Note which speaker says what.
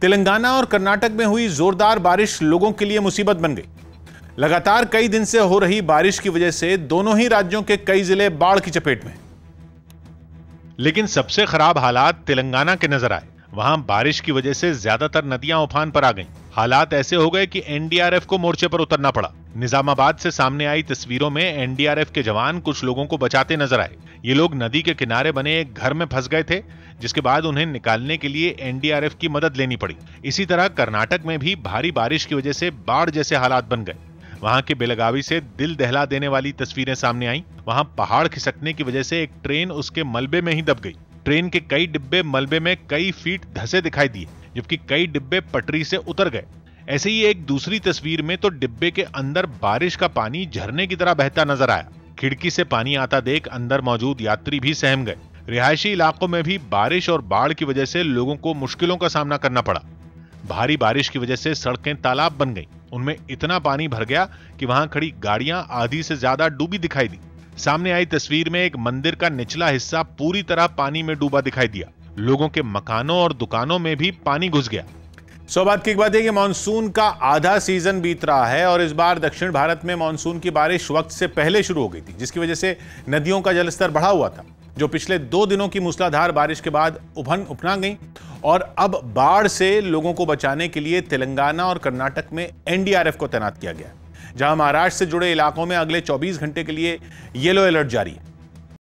Speaker 1: तेलंगाना और कर्नाटक में हुई जोरदार बारिश लोगों के लिए मुसीबत बन गई लगातार कई दिन से हो रही बारिश की वजह से दोनों ही राज्यों के कई जिले बाढ़ की चपेट में लेकिन सबसे खराब हालात तेलंगाना के नजर आए वहां बारिश की वजह से ज्यादातर नदियां उफान पर आ गईं। हालात ऐसे हो गए कि एनडीआरएफ को मोर्चे पर उतरना पड़ा निजामाबाद से सामने आई तस्वीरों में एनडीआरएफ के जवान कुछ लोगों को बचाते नजर आए ये लोग नदी के किनारे बने एक घर में फंस गए थे जिसके बाद उन्हें निकालने के लिए एनडीआरएफ की मदद लेनी पड़ी इसी तरह कर्नाटक में भी भारी बारिश की वजह से बाढ़ जैसे हालात बन गए वहां के बेलगावी से दिल दहला देने वाली तस्वीरें सामने आई वहां पहाड़ खिसकने की वजह से एक ट्रेन उसके मलबे में ही दब गई ट्रेन के कई डिब्बे मलबे में कई फीट धसे दिखाई दिए जबकि कई डिब्बे पटरी से उतर गए ऐसे ही एक दूसरी तस्वीर में तो डिब्बे के अंदर बारिश का पानी झरने की तरह बहता नजर आया खिड़की से पानी आता देख अंदर मौजूद यात्री भी सहम गए रिहायशी इलाकों में भी बारिश और बाढ़ की वजह से लोगों को मुश्किलों का सामना करना पड़ा भारी बारिश की वजह से सड़कें तालाब बन गईं। उनमें इतना पानी भर गया कि वहां खड़ी गाड़ियां आधी से ज्यादा डूबी दिखाई दी सामने आई तस्वीर में एक मंदिर का निचला हिस्सा पूरी तरह पानी में डूबा दिखाई दिया लोगों के मकानों और दुकानों में भी पानी घुस गया सौबात की बात है कि मानसून का आधा सीजन बीत रहा है और इस बार दक्षिण भारत में मानसून की बारिश वक्त से पहले शुरू हो गई थी जिसकी वजह से नदियों का जलस्तर बढ़ा हुआ था जो पिछले दो दिनों की मूसलाधार बारिश के बाद उभन उपना गई और अब बाढ़ से लोगों को बचाने के लिए तेलंगाना और कर्नाटक में एनडीआरएफ को तैनात किया गया जहां महाराष्ट्र से जुड़े इलाकों में अगले 24 घंटे के लिए येलो अलर्ट जारी है